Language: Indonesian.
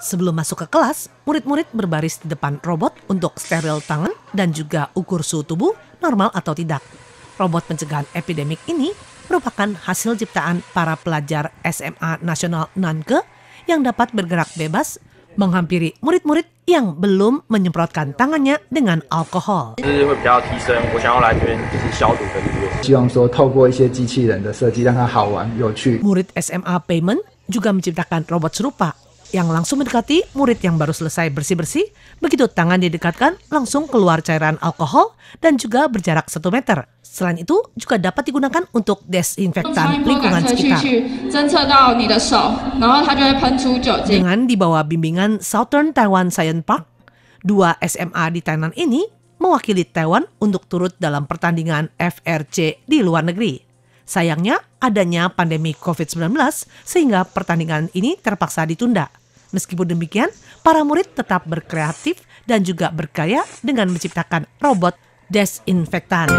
Sebelum masuk ke kelas, murid-murid berbaris di depan robot untuk steril tangan dan juga ukur suhu tubuh normal atau tidak. Robot pencegahan epidemik ini merupakan hasil ciptaan para pelajar SMA Nasional Nanke yang dapat bergerak bebas menghampiri murid-murid yang belum menyemprotkan tangannya dengan alkohol. Murid SMA Payment juga menciptakan robot serupa yang langsung mendekati murid yang baru selesai bersih-bersih. Begitu tangan didekatkan, langsung keluar cairan alkohol dan juga berjarak 1 meter. Selain itu, juga dapat digunakan untuk desinfektan lingkungan sekitar. Dengan dibawa bimbingan Southern Taiwan Science Park, dua SMA di Tainan ini mewakili Taiwan untuk turut dalam pertandingan FRC di luar negeri. Sayangnya, adanya pandemi COVID-19 sehingga pertandingan ini terpaksa ditunda. Meskipun demikian, para murid tetap berkreatif dan juga berkarya dengan menciptakan robot desinfektan.